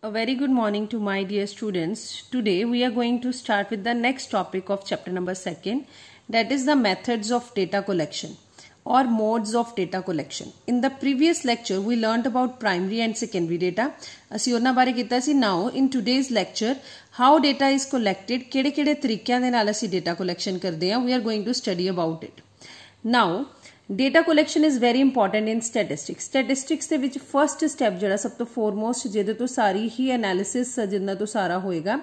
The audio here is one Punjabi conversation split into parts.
A very good morning to my dear students. Today we are going to start with the next topic of chapter number 2nd that is the methods of data collection or modes of data collection. In the previous lecture we learnt about primary and secondary data. ਅਸੀਂ ਉਹਨਾਂ ਬਾਰੇ ਕੀਤਾ ਸੀ now in today's lecture how data is collected ਕਿਹੜੇ-ਕਿਹੜੇ ਤਰੀਕਿਆਂ ਦੇ ਨਾਲ ਅਸੀਂ ਡਾਟਾ ਕਲੈਕਸ਼ਨ ਕਰਦੇ ਹਾਂ ਵੀ data collection is very important in statistics statistics ਦੇ ਵਿੱਚ ਫਰਸਟ ਸਟੈਪ ਜਿਹੜਾ ਸਭ ਤੋਂ ਫੋਰਮੋਸਟ ਜਿਹਦੇ ਤੋਂ ਸਾਰੀ ਹੀ ਐਨਾਲਿਸਿਸ ਜਿੰਨਾ ਤੋਂ ਸਾਰਾ ਹੋਏਗਾ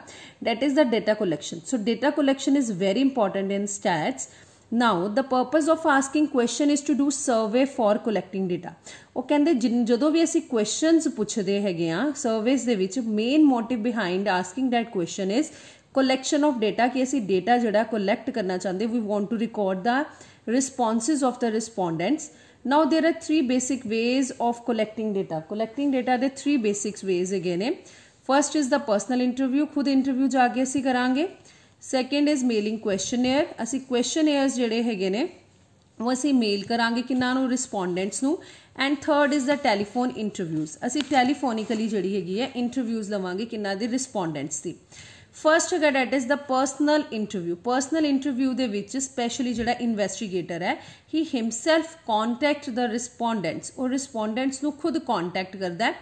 that is the data collection so data collection is very important in stats now the purpose of asking question is to do survey for collecting data ਉਹ ਕਹਿੰਦੇ ਜਦੋਂ ਵੀ ਅਸੀਂ ਕੁਐਸਚਨਸ ਪੁੱਛਦੇ ਹੈਗੇ ਆ ਸਰਵੇਸ ਦੇ ਵਿੱਚ main motive behind asking that question is collection of data ਕਿ ਅਸੀਂ ਡੇਟਾ ਜਿਹੜਾ ਕਲੈਕਟ ਕਰਨਾ ਚਾਹੁੰਦੇ we want to record the responses of the respondents. Now there are three basic ways of collecting data. Collecting data are three basic ways again. First is the personal interview. khud interview जाके assi karange Second is mailing questionnaire. assi questionnaires जेड़े हैं गे ने. वो ऐसी mail karange kinna nu respondents nu And third is the telephone interviews. assi telephonically jehdi है hai interviews lavange kinna de respondents थी. ਫਰਸਟ ਹੈਗਾ that is the personal interview personal interview ਦੇ ਵਿੱਚ ਸਪੈਸ਼ਲੀ ਜਿਹੜਾ ਇਨਵੈਸਟੀਗੇਟਰ ਹੈ ਹੀ ਹਿਮਸੈਲਫ ਕੰਟੈਕਟ ਦਾ ਰਿਸਪੋਂਡੈਂਟਸ ਉਹ ਰਿਸਪੋਂਡੈਂਟਸ ਨੂੰ ਖੁਦ ਕੰਟੈਕਟ ਕਰਦਾ ਹੈ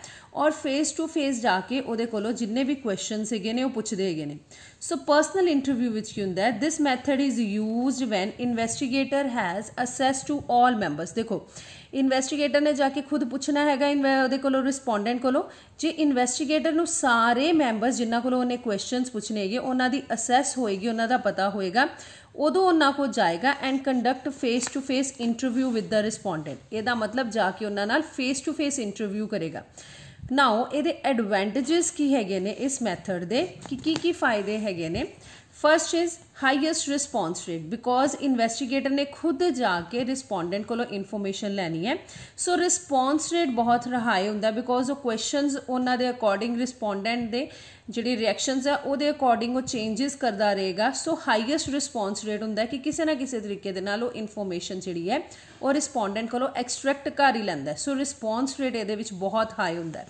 ਔਰ ਫੇਸ ਟੂ ਫੇਸ ਜਾ ਕੇ ਉਹਦੇ ਕੋਲੋਂ ਜਿੰਨੇ ਵੀ ਕੁਐਸਚਨਸ ਹੈਗੇ ਨੇ ਉਹ ਪੁੱਛਦੇ ਹੈਗੇ ਨੇ ਸੋ ਪਰਸਨਲ ਇੰਟਰਵਿਊ ਵਿੱਚ ਕੀ ਹੁੰਦਾ ਹੈ this method is used when investigator has access to all members ਦੇਖੋ ਇਨਵੈਸਟੀਗੇਟਰ ਨੇ ਜਾ ਕੇ ਖੁਦ ਪੁੱਛਣਾ ਹੈਗਾ ਉਹਦੇ ਕੋਲੋਂ ਰਿਸਪੋਂਡੈਂਟ ਕੋਲੋਂ ਜੇ ਇਨਵੈਸਟੀਗੇਟਰ ਨੂੰ ਸਾਰੇ ਮੈਂਬਰਸ ਜਿਨ੍ਹਾਂ ਕੋਲੋਂ ਉਹਨੇ ਕੁਐਸਚਨਸ ਪੁੱਛਣੇ ਹੈਗੇ ਉਹਨਾਂ ਦੀ ਅਸੈਸ ਹੋਏਗੀ ਉਹਨਾਂ ਦਾ ਪਤਾ ਹੋਏਗਾ ਉਦੋਂ ਉਹਨਾਂ ਕੋ ਜਾਏਗਾ and conduct face to face interview with the respondent ਇਹਦਾ ਮਤਲਬ ਜਾ ਕੇ ਉਹਨਾਂ ਨਾਲ ਫੇਸ ਟੂ ਫੇਸ ਇੰਟਰਵਿਊ ਕਰੇਗਾ ਨਾਓ ਇਹਦੇ ਐਡਵਾਂਟੇजेस ਕੀ ਹੈਗੇ ਨੇ ਇਸ ਮੈਥਡ ਦੇ ਕਿ ਕੀ ਕੀ ਫਾਇਦੇ ਹੈਗੇ ਨੇ first is highest response rate because investigator ਨੇ ਖੁਦ ਜਾ ਕੇ ਰਿਸਪੌਂਡੈਂਟ ਕੋਲੋਂ ਇਨਫੋਰਮੇਸ਼ਨ ਲੈਣੀ ਹੈ ਸੋ ਰਿਸਪੌਂਸ ਰੇਟ ਬਹੁਤ ਰਹਾਈ ਹੁੰਦਾ ਬਿਕੋਜ਼ ਉਹ ਕੁਐਸਚਨਸ ਉਹਨਾਂ ਦੇ ਅਕੋਰਡਿੰਗ ਰਿਸਪੌਂਡੈਂਟ ਦੇ ਜਿਹੜੀ ਰਿਐਕਸ਼ਨਸ ਆ ਉਹਦੇ ਅਕੋਰਡਿੰਗ ਉਹ ਚੇਂजेस ਕਰਦਾ ਰਹੇਗਾ ਸੋ ਹਾਈਐਸਟ ਰਿਸਪੌਂਸ ਰੇਟ ਹੁੰਦਾ ਕਿ ਕਿਸੇ ਨਾ ਕਿਸੇ ਤਰੀਕੇ ਦੇ ਨਾਲ ਉਹ ਇਨਫੋਰਮੇਸ਼ਨ ਜਿਹੜੀ ਹੈ ਉਹ ਰਿਸਪੌਂਡੈਂਟ ਕੋਲੋਂ ਐਕਸਟ੍ਰੈਕਟ ਕਰ ਹੀ ਲੈਂਦਾ ਸੋ ਰਿਸਪੌਂਸ ਰੇਟ ਇਹਦੇ ਵਿੱਚ ਬਹੁਤ ਹਾਈ ਹੁੰਦਾ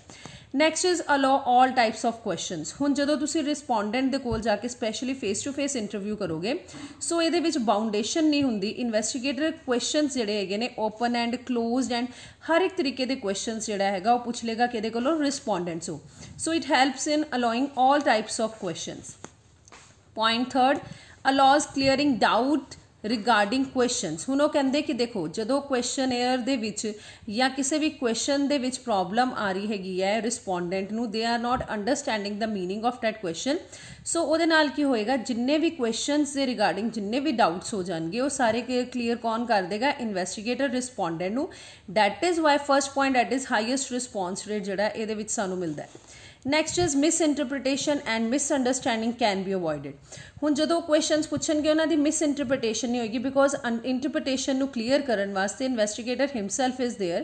next is allow all types of questions ਹੁਣ ਜਦੋਂ ਤੁਸੀਂ ਰਿਸਪੋਂਡੈਂਟ ਦੇ ਕੋਲ ਜਾ ਕੇ specially face to face interview ਕਰੋਗੇ ਸੋ ਇਹਦੇ ਵਿੱਚ ਬਾਉਂਡੇਸ਼ਨ ਨਹੀਂ ਹੁੰਦੀ ਇਨਵੈਸਟੀਗੇਟਰ ਕੁਐਸਚਨਸ ਜਿਹੜੇ ਹੈਗੇ ਨੇ ਓਪਨ ਐਂਡ ক্লোਜ਼ਡ ਐਂਡ ਹਰ ਇੱਕ ਤਰੀਕੇ ਦੇ ਕੁਐਸਚਨਸ ਜਿਹੜਾ ਹੈਗਾ ਉਹ ਪੁੱਛ ਲੇਗਾ ਕਿਹਦੇ ਕੋਲੋਂ ਰਿਸਪੋਂਡੈਂਟਸ ਹੋ so it helps in allowing all types of questions point 3 allows clearing doubt regarding questions ਹੁਣ ਉਹ ਕਹਿੰਦੇ ਕਿ ਦੇਖੋ ਜਦੋਂ ਕੁਐਸਚਨੇਅਰ ਦੇ ਵਿੱਚ ਜਾਂ ਕਿਸੇ ਵੀ ਕੁਐਸਚਨ ਦੇ ਵਿੱਚ ਪ੍ਰੋਬਲਮ ਆ ਰਹੀ ਹੈਗੀ ਹੈ ਰਿਸਪੋਂਡੈਂਟ ਨੂੰ they are not understanding the meaning of that question so ਉਹਦੇ ਨਾਲ ਕੀ ਹੋਏਗਾ ਜਿੰਨੇ ਵੀ ਕੁਐਸਚਨਸ ਦੇ ਰਿਗਾਰਡਿੰਗ ਜਿੰਨੇ ਵੀ ਡਾਊਟਸ ਹੋ ਜਾਣਗੇ ਉਹ ਸਾਰੇ ਕੇ ਕਲੀਅਰ ਕੌਣ ਕਰ ਦੇਗਾ ਇਨਵੈਸਟੀਗੇਟਰ ਰਿਸਪੋਂਡੈਂਟ ਨੂੰ that is why first point that is highest response rate ਜਿਹੜਾ ਇਹਦੇ ਵਿੱਚ ਸਾਨੂੰ ਮਿਲਦਾ ਹੈ next is misinterpretation and misunderstanding can be avoided ਹੁਣ ਜਦੋਂ ਕੁਐਸਚਨਸ ਪੁੱਛਣਗੇ ਉਹਨਾਂ ਦੀ ਮਿਸ ਇੰਟਰਪ੍ਰੀਟੇਸ਼ਨ ਨਹੀਂ ਹੋਏਗੀ ਬਿਕੋਜ਼ ਇੰਟਰਪ੍ਰੀਟੇਸ਼ਨ ਨੂੰ ਕਲੀਅਰ ਕਰਨ ਵਾਸਤੇ investigator himself is there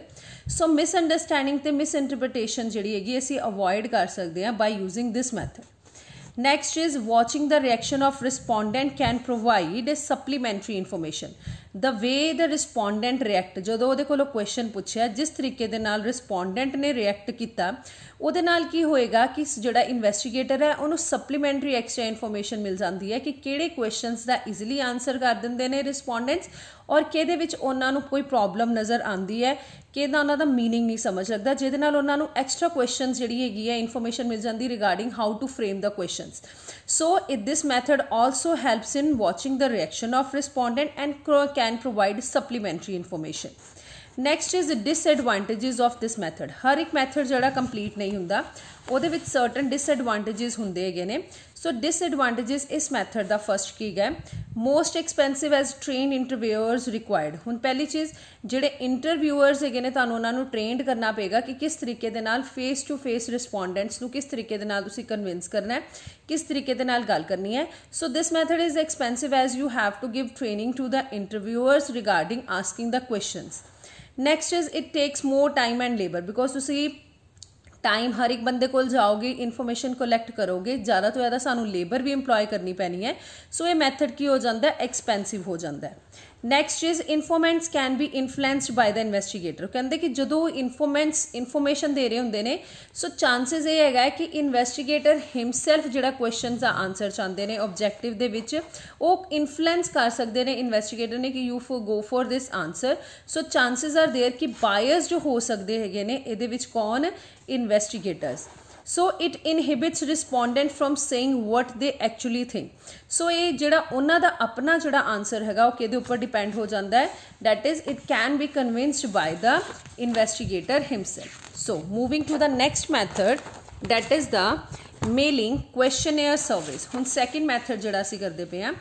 so misunderstanding ਤੇ ਮਿਸ ਇੰਟਰਪ੍ਰੀਟੇਸ਼ਨ ਜਿਹੜੀ ਹੈਗੀ ਅਸੀਂ ਅਵੋਇਡ ਕਰ ਸਕਦੇ ਹਾਂ by using this method next is watching the reaction of respondent can provide a supplementary information the way the respondent react ਜਦੋਂ ਉਹਦੇ ਕੋਲੋਂ ਕੁਐਸਚਨ ਪੁੱਛਿਆ ਜਿਸ ਤਰੀਕੇ ਦੇ ਨਾਲ ਰਿਸਪੋਂਡੈਂਟ ਨੇ ਰਿਐਕਟ ਕੀਤਾ ਉਹਦੇ ਨਾਲ ਕੀ ਹੋਏਗਾ ਕਿ ਜਿਹੜਾ ਇਨਵੈਸਟੀਗੇਟਰ ਹੈ ਉਹਨੂੰ ਸਪਲੀਮੈਂਟਰੀ ਐਕਸਟਰਾ ਇਨਫੋਰਮੇਸ਼ਨ ਮਿਲ ਜਾਂਦੀ ਹੈ ਕਿ ਕਿਹੜੇ ਕੁਐਸਚਨਸ ਦਾ इजीली ਆਨਸਰ ਕਰ ਦਿੰਦੇ ਨੇ ਰਿਸਪੋਂਡੈਂਟਸ ਔਰ ਕਿਹਦੇ ਵਿੱਚ ਉਹਨਾਂ ਨੂੰ ਕੋਈ ਪ੍ਰੋਬਲਮ ਨਜ਼ਰ ਆਉਂਦੀ ਹੈ ਕਿਹਦਾ ਉਹਨਾਂ ਦਾ मीनिंग ਨਹੀਂ ਸਮਝ ਲੱਗਦਾ ਜਿਹਦੇ ਨਾਲ ਉਹਨਾਂ ਨੂੰ ਐਕਸਟਰਾ ਕੁਐਸਚਨਸ ਜਿਹੜੀ ਹੈਗੀ ਹੈ ਇਨਫੋਰਮੇਸ਼ਨ ਮਿਲ ਜਾਂਦੀ regarding how to frame the questions so it this method also helps in watching the reaction of respondent and can provide supplementary information. Next is disadvantages of this method ਹਰ ਇੱਕ ਮੈਥਡ ਜਿਹੜਾ ਕੰਪਲੀਟ ਨਹੀਂ ਹੁੰਦਾ ਉਹਦੇ ਵਿੱਚ ਸਰਟਨ ਡਿਸਐਡਵਾਂਟੇजेस ਹੁੰਦੇ ਹੈਗੇ ਨੇ ਸੋ ਡਿਸਐਡਵਾਂਟੇजेस ਇਸ ਮੈਥਡ ਦਾ ਫਰਸਟ ਕੀ ਹੈ most expensive as trained interviewers required ਹੁਣ ਪਹਿਲੀ ਚੀਜ਼ ਜਿਹੜੇ ਇੰਟਰਵਿਊਅਰਸ ਹੈਗੇ ਨੇ ਤੁਹਾਨੂੰ ਉਹਨਾਂ ਨੂੰ ਟ੍ਰੇਨਡ ਕਰਨਾ ਪਏਗਾ ਕਿ ਕਿਸ ਤਰੀਕੇ ਦੇ ਨਾਲ ਫੇਸ ਟੂ ਫੇਸ ਰਿਸਪੋਂਡੈਂਟਸ ਨੂੰ ਕਿਸ ਤਰੀਕੇ ਦੇ ਨਾਲ ਤੁਸੀਂ ਕਨਵਿੰਸ ਕਰਨਾ ਹੈ ਕਿਸ ਤਰੀਕੇ ਦੇ ਨਾਲ ਗੱਲ ਕਰਨੀ ਹੈ so this method is expensive as you have to give training to the interviewers regarding asking the questions next is it takes more time and labour because ਤੁਸੀਂ ਟਾਈਮ ਹਰ ਇੱਕ ਬੰਦੇ ਕੋਲ ਜਾਓਗੇ ਇਨਫੋਰਮੇਸ਼ਨ ਕਲੈਕਟ ਕਰੋਗੇ ਜ਼ਿਆਦਾ ਤੋਂ ਜ਼ਿਆਦਾ ਸਾਨੂੰ ਲੇਬਰ ਵੀ ਏਮਪਲੋਏ ਕਰਨੀ ਪੈਣੀ ਹੈ ਸੋ ਇਹ ਮੈਥਡ ਕੀ ਹੋ ਜਾਂਦਾ ਐਕਸਪੈਂਸਿਵ ਹੋ ਜਾਂਦਾ ਹੈ next is informants can be influenced by the investigator ਕਹਿੰਦੇ ਕਿ ਜਦੋਂ ਇਨਫੋਰਮੈਂਟਸ ਇਨਫੋਰਮੇਸ਼ਨ ਦੇ ਰਹੇ ਹੁੰਦੇ ਨੇ ਸੋ ਚਾਂਸਸ ਇਹ ਹੈਗਾ ਕਿ ਇਨਵੈਸਟੀਗੇਟਰ ਹਿਮਸੈਲਫ ਜਿਹੜਾ ਕੁਐਸਚਨਸ ਦਾ ਆਨਸਰ ਚਾਹੁੰਦੇ ਨੇ ਆਬਜੈਕਟਿਵ ਦੇ ਵਿੱਚ ਉਹ ਇਨਫਲੂਐਂਸ ਕਰ ਸਕਦੇ ਨੇ ਇਨਵੈਸਟੀਗੇਟਰ ਨੇ ਕਿ you for go for this answer so chances are there ਕਿ ਬਾਇਸ ਜੋ ਹੋ ਸਕਦੇ ਹੈਗੇ ਨੇ ਇਹਦੇ ਵਿੱਚ ਕੌਣ investigators so it inhibits respondent from saying what they actually think so ਇਹ ਜਿਹੜਾ ਉਹਨਾਂ ਦਾ ਆਪਣਾ ਜਿਹੜਾ ਆਨਸਰ ਹੈਗਾ ਉਹ ਕਿਹਦੇ ਉੱਪਰ ਡਿਪੈਂਡ ਹੋ ਜਾਂਦਾ ਹੈ that is it can be convinced by the investigator himself so moving to the next method that is the mailing questionnaire service ਹੁਣ ਸੈਕਿੰਡ ਮੈਥਡ ਜਿਹੜਾ ਅਸੀਂ ਕਰਦੇ ਪਏ ਆ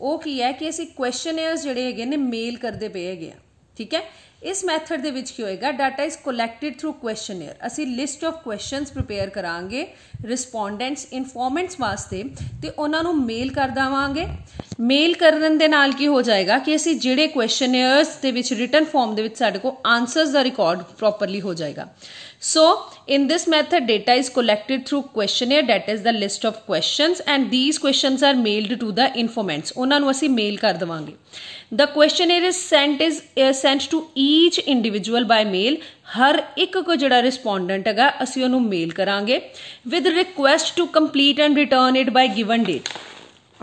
ਉਹ ਕੀ ਹੈ ਕਿ ਅਸੀਂ ਕੁਐਸਚਨੇਅਰਸ ਜਿਹੜੇ ਹੈਗੇ ਨੇ ਮੇਲ ਕਰਦੇ ਪਏ ਹੈਗੇ ਆ ਠੀਕ ਹੈ ਇਸ ਮੈਥਡ ਦੇ ਵਿੱਚ ਕੀ ਹੋਏਗਾ data is collected through questionnaire ਅਸੀਂ ਲਿਸਟ ਆਫ ਕੁਐਸਚਨਸ ਪ੍ਰਿਪੇਅਰ ਕਰਾਂਗੇ ਰਿਸਪੋਂਡੈਂਟਸ ਇਨਫੋਰਮੈਂਟਸ ਵਾਸਤੇ ਤੇ ਉਹਨਾਂ ਨੂੰ ਮੇਲ ਕਰ ਦਵਾਂਗੇ ਮੇਲ ਕਰਨ ਦੇ ਨਾਲ ਕੀ ਹੋ ਜਾਏਗਾ ਕਿ ਅਸੀਂ ਜਿਹੜੇ ਕੁਐਸਚਨਰਸ ਦੇ ਵਿੱਚ ਰਿਟਨ ਫਾਰਮ ਦੇ ਵਿੱਚ ਸਾਡੇ ਕੋਲ ਆਨਸਰਸ ਦਾ ਰਿਕਾਰਡ ਪ੍ਰੋਪਰਲੀ ਹੋ ਜਾਏਗਾ so in this method data is collected through questionnaire that is the list of questions and these questions are mailed to the informants ਉਹਨਾਂ ਨੂੰ ਅਸੀਂ ਮੇਲ ਕਰ ਦਵਾਂਗੇ the questionnaire is sent is sent to each individual by mail ਹਰ ਇੱਕ ਕੋ ਜਿਹੜਾ ਰਿਸਪੋਂਡੈਂਟ ਹੈਗਾ ਅਸੀਂ ਉਹਨੂੰ ਮੇਲ ਕਰਾਂਗੇ with request to complete and return it by given date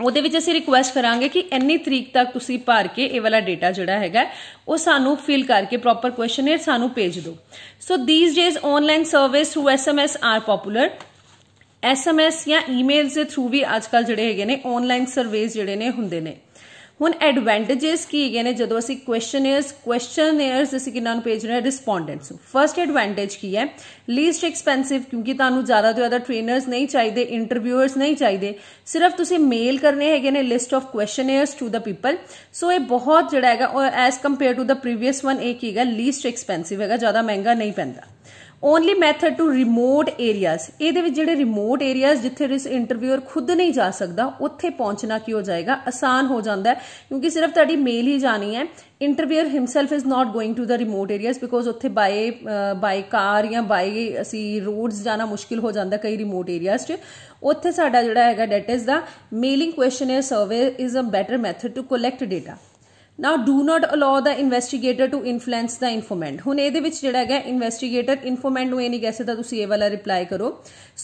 ਉਹਦੇ ਵਿੱਚ ਅਸੀਂ ਰਿਕੁਐਸਟ ਕਰਾਂਗੇ ਕਿ ਇੰਨੀ ਤਰੀਕ ਤੱਕ ਤੁਸੀਂ ਭਰ ਕੇ ਇਹ ਵਾਲਾ ਡਾਟਾ ਜਿਹੜਾ ਹੈਗਾ ਉਹ ਸਾਨੂੰ ਫਿਲ ਕਰਕੇ ਪ੍ਰੋਪਰ ਕੁਐਸਚਨੇਅਰ ਸਾਨੂੰ ਭੇਜ ਦਿਓ so these days online service through SMS are popular SMS ਜਾਂ ਈਮੇਲਸ ਦੇ ਥਰੂ ਵੀ ਅੱਜਕੱਲ ਜਿਹੜੇ ਹੈਗੇ ਨੇ ਆਨਲਾਈਨ ਸਰਵੇਸ ਜਿਹੜੇ ਨੇ ਹੁੰਦੇ ਨੇ ਹੁਣ ਐਡਵਾਂਟੇजेस ਕੀ ਹੈਗੇ ਨੇ ਜਦੋਂ ਅਸੀਂ ਕੁਐਸਚਨਰਸ ਕੁਐਸਚਨਰਸ ਅਸੀਂ ਕਿੰਨਾਂ ਨੂੰ ਭੇਜ ਰਹੇ ਹਾਂ ਰਿਸਪੋਂਡੈਂਟਸ ਨੂੰ ਫਰਸਟ ਐਡਵਾਂਟੇਜ ਕੀ ਹੈ ਲੀਸਟ ਐਕਸਪੈਂਸਿਵ ਕਿਉਂਕਿ ਤੁਹਾਨੂੰ ਜ਼ਿਆਦਾ ਤੋਂ ਜ਼ਿਆਦਾ ਟ੍ਰੇਨਰਸ ਨਹੀਂ ਚਾਹੀਦੇ ਇੰਟਰਵਿਊਅਰਸ ਨਹੀਂ ਚਾਹੀਦੇ ਸਿਰਫ ਤੁਸੀਂ ਮੇਲ ਕਰਨੇ ਹੈਗੇ ਨੇ list of questionnaires to the people so ਇਹ ਬਹੁਤ ਜਿਹੜਾ ਹੈਗਾ as compare to the previous one ਇਹ ਕੀ ਹੈਗਾ ਲੀਸਟ ਐਕਸਪੈਂਸਿਵ ਹੈਗਾ ਜ਼ਿਆਦਾ ਮਹਿੰਗਾ ਨਹੀਂ ਪੈਂਦਾ only method to remote areas ਇਹਦੇ ਵਿੱਚ ਜਿਹੜੇ ਰਿਮੋਟ ਏਰੀਆਜ਼ ਜਿੱਥੇ ਰਿਸ ਇੰਟਰਵਿਊਅਰ ਖੁਦ ਨਹੀਂ ਜਾ ਸਕਦਾ ਉੱਥੇ ਪਹੁੰਚਣਾ ਕੀ ਹੋ ਜਾਏਗਾ ਆਸਾਨ ਹੋ ਜਾਂਦਾ ਕਿਉਂਕਿ ਸਿਰਫ ਤੁਹਾਡੀ ਮੇਲ ਹੀ ਜਾਣੀ ਹੈ interviewer himself is not going to the remote areas because ਉੱਥੇ ਬਾਈ ਬਾਈ ਕਾਰ ਜਾਂ ਬਾਈ ਅਸੀਂ ਰੋਡਸ ਜਾਣਾ ਮੁਸ਼ਕਿਲ ਹੋ ਜਾਂਦਾ ਕਈ ਰਿਮੋਟ ਏਰੀਆਜ਼ 'ਚ ਉੱਥੇ ਸਾਡਾ ਜਿਹੜਾ ਹੈਗਾ that is the mailing question questionnaire survey is a better method to collect data now do not allow the investigator to influence the informant ਹੁਣ ਇਹਦੇ ਵਿੱਚ ਜਿਹੜਾ ਹੈਗਾ ਇਨਵੈਸਟੀਗੇਟਰ ਇਨਫੋਰਮੈਂਟ ਨੂੰ ਇਹ ਨਹੀਂ ਕਹਿ ਸਕਦਾ ਤੁਸੀਂ ਇਹ ਵਾਲਾ ਰਿਪਲਾਈ ਕਰੋ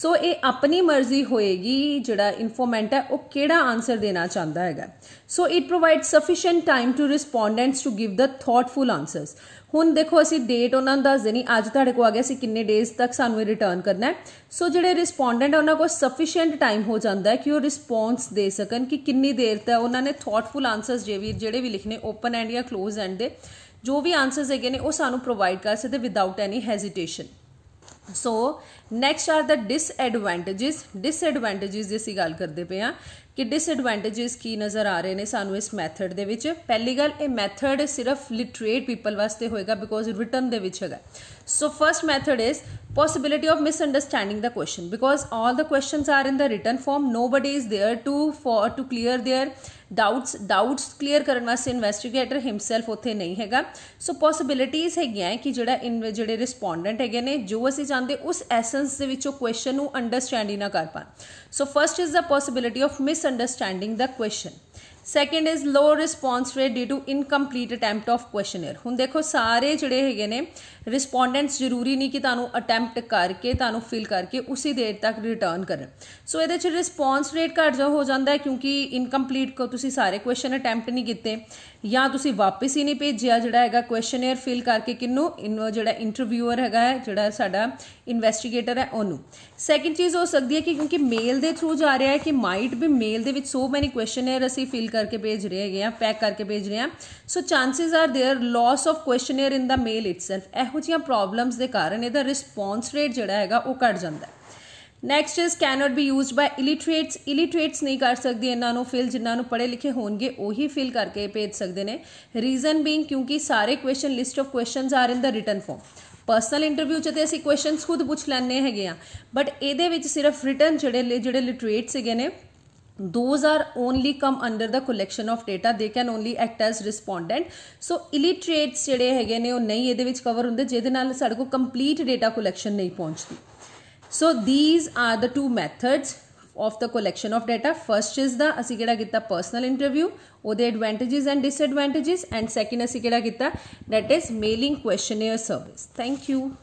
ਸੋ ਇਹ ਆਪਣੀ ਮਰਜ਼ੀ ਹੋਏਗੀ ਜਿਹੜਾ ਇਨਫੋਰਮੈਂਟ ਹੈ ਉਹ ਕਿਹੜਾ ਆਨਸਰ ਦੇਣਾ ਚਾਹੁੰਦਾ ਹੈਗਾ so it provides sufficient time to respondents to give the thoughtful answers ਹੁਣ ਦੇਖੋ ਅਸੀਂ ਡੇਟ ਉਹਨਾਂ ਨੂੰ ਦੱਸ ਦੇਣੀ ਅੱਜ ਤੁਹਾਡੇ ਕੋ ਆ ਗਿਆ ਸੀ ਕਿੰਨੇ ਡੇਜ਼ ਤੱਕ ਸਾਨੂੰ ਇਹ ਰਿਟਰਨ ਕਰਨਾ ਹੈ ਸੋ ਜਿਹੜੇ ਰਿਸਪੋਂਡੈਂਟ ਉਹਨਾਂ ਕੋਲ ਸਫੀਸ਼ੀਐਂਟ ਟਾਈਮ ਹੋ ਜਾਂਦਾ ਹੈ ਕਿ ਉਹ ਰਿਸਪੌਂਸ ਦੇ ਸਕਣ ਕਿ ਕਿੰਨੀ ਦੇਰ ਤੱਕ ਉਹਨਾਂ ਨੇ ਥੌਟਫੁਲ ਆਨਸਰਸ ਜਿਹੜੇ ਵੀ ਲਿਖਨੇ ਓਪਨ ਐਂਡ ਜਾਂ ক্লোਜ਼ ਐਂਡ ਦੇ ਜੋ ਵੀ ਆਨਸਰਸ ਹੈਗੇ ਨੇ ਉਹ ਸਾਨੂੰ ਪ੍ਰੋਵਾਈਡ ਕਰ ਸਕਦੇ without any hesitation so next are the disadvantages disadvantages ਦੀ ਅਸੀਂ ਗੱਲ ਕਰਦੇ ਪਏ ਆ ਕਿ ਡਿਸਐਡਵਾਂਟੇजेस ਕੀ ਨਜ਼ਰ ਆ ਰਹੇ ਨੇ ਸਾਨੂੰ ਇਸ ਮੈਥਡ ਦੇ ਵਿੱਚ ਪਹਿਲੀ ਗੱਲ ਇਹ ਮੈਥਡ ਸਿਰਫ ਲਿਟਰੇਟ ਪੀਪਲ ਵਾਸਤੇ ਹੋਏਗਾ ਬਿਕੋਜ਼ ਰਿਟਨ ਦੇ ਵਿੱਚ ਹੈਗਾ so first method is possibility of misunderstanding the question because all the questions are in the written form nobody is there to for to clear their doubts doubts clear ਕਰਨ ਵਾਸਤੇ ਇਨਵੈਸਟੀਗੇਟਰ ਹਿਮਸੈਲਫ ਉੱਥੇ ਨਹੀਂ ਹੈਗਾ ਸੋ ਪੋਸਿਬਿਲਿਟੀਜ਼ ਹੈਗੀਆਂ ਕਿ ਜਿਹੜਾ ਜਿਹੜੇ ਰਿਸਪੋਂਡੈਂਟ ਹੈਗੇ ਨੇ ਜੋ ਅਸੀਂ ਚਾਹੁੰਦੇ ਉਸ ਐਸੈਂਸ ਦੇ ਵਿੱਚੋਂ ਕੁਐਸਚਨ ਨੂੰ ਅੰਡਰਸਟੈਂਡ ਹੀ ਨਾ ਕਰ ਪਾਣ so first is the possibility of misunderstanding the question second is low response rate due to incomplete attempt of questionnaire ਹੁਣ ਦੇਖੋ ਸਾਰੇ ਜਿਹੜੇ ਹੈਗੇ ਨੇ ਰਿਸਪੌਂਡੈਂਟਸ ਜ਼ਰੂਰੀ ਨਹੀਂ ਕਿ ਤੁਹਾਨੂੰ ਅਟੈਂਪਟ ਕਰਕੇ ਤੁਹਾਨੂੰ ਫਿਲ ਕਰਕੇ ਉਸੇ ਦੇਰ ਤੱਕ ਰਿਟਰਨ ਕਰਨ ਸੋ ਇਹਦੇ ਚ ਰਿਸਪੌਂਸ ਰੇਟ ਘਟ ਜਾ ਹੋ ਜਾਂਦਾ ਹੈ ਕਿਉਂਕਿ ਇਨਕੰਪਲੀਟ ਕੋ ਤੁਸੀਂ ਸਾਰੇ ਕੁਐਸਚਨ ਅਟੈਂਪਟ ਨਹੀਂ ਕੀਤੇ ਜਾਂ ਤੁਸੀਂ ਵਾਪਸ ਹੀ ਨਹੀਂ ਭੇਜਿਆ ਜਿਹੜਾ ਹੈਗਾ ਕੁਐਸਚਨਅਰ ਫਿਲ ਕਰਕੇ ਕਿੰਨੂੰ ਜਿਹੜਾ ਇੰਟਰਵਿਊਅਰ ਹੈਗਾ ਹੈ ਜਿਹੜਾ ਸਾਡਾ ਇਨਵੈਸਟੀਗੇਟਰ ਹੈ ਉਹਨੂੰ ਸੈਕਿੰਡ ਚੀਜ਼ ਹੋ ਸਕਦੀ ਹੈ ਕਿ ਕਿਉਂਕਿ ਮੇਲ ਦੇ ਥਰੂ ਜਾ ਰਿਹਾ ਹੈ ਕਿ ਮਾਈਟ ਵੀ ਮੇਲ ਦੇ ਵਿੱਚ ਸੋ ਮੈਨੀ ਕੁਐਸਚਨੇਅਰ ਅਸੀਂ ਫਿਲ ਕਰਕੇ ਭੇਜ ਰਹੇ ਹੈਗੇ ਆ ਪੈਕ ਕਰਕੇ ਭੇਜ ਰਹੇ ਆ so chances are there loss of questionnaire in the mail itself ਇਹੋ ਜੀਆਂ ਪ੍ਰੋਬਲਮਸ ਦੇ ਕਾਰਨ ਇਹਦਾ ਰਿਸਪੌਂਸ ਰੇਟ ਜਿਹੜਾ ਹੈਗਾ ਉਹ ਘਟ ਜਾਂਦਾ ਹੈ next is can't be used by illiterates illiterates ਨਹੀਂ ਕਰ ਸਕਦੇ ਇਹਨਾਂ ਨੂੰ ਫਿਲ ਜਿਨ੍ਹਾਂ ਨੂੰ ਪੜ੍ਹੇ ਲਿਖੇ ਹੋਣਗੇ ਉਹੀ ਫਿਲ ਕਰਕੇ ਭੇਜ ਸਕਦੇ ਨੇ ਰੀਜ਼ਨ ਬੀਇੰਗ ਕਿਉਂਕਿ ਸਾਰੇ question list of questions are in the written form personal interview 'ਚ ਤੇ ਅਸੀਂ ਕੁਐਸਚਨਸ ਖੁਦ ਪੁੱਛ ਲੈਣੇ ਹੈਗੇ ਆ ਬਟ ਇਹਦੇ ਵਿੱਚ ਸਿਰਫ ਰਿਟਨ ਜਿਹੜੇ ਜਿਹੜੇ ਲਿਟਰੇਟਸ ਹੈਗੇ ਨੇ those are only come under the collection of data they can only act as respondent so illiterates ਜਿਹੜੇ ਹੈਗੇ ਨੇ ਉਹ ਨਹੀਂ ਇਹਦੇ ਵਿੱਚ ਕਵਰ ਹੁੰਦੇ ਜਿਹਦੇ ਨਾਲ sade ko complete data collection nahi pahunchdi So these are the two methods of the collection of data. First is the asikeda gita personal interview, or the advantages and disadvantages, and second asikeda gita that is mailing questionnaire service. Thank you.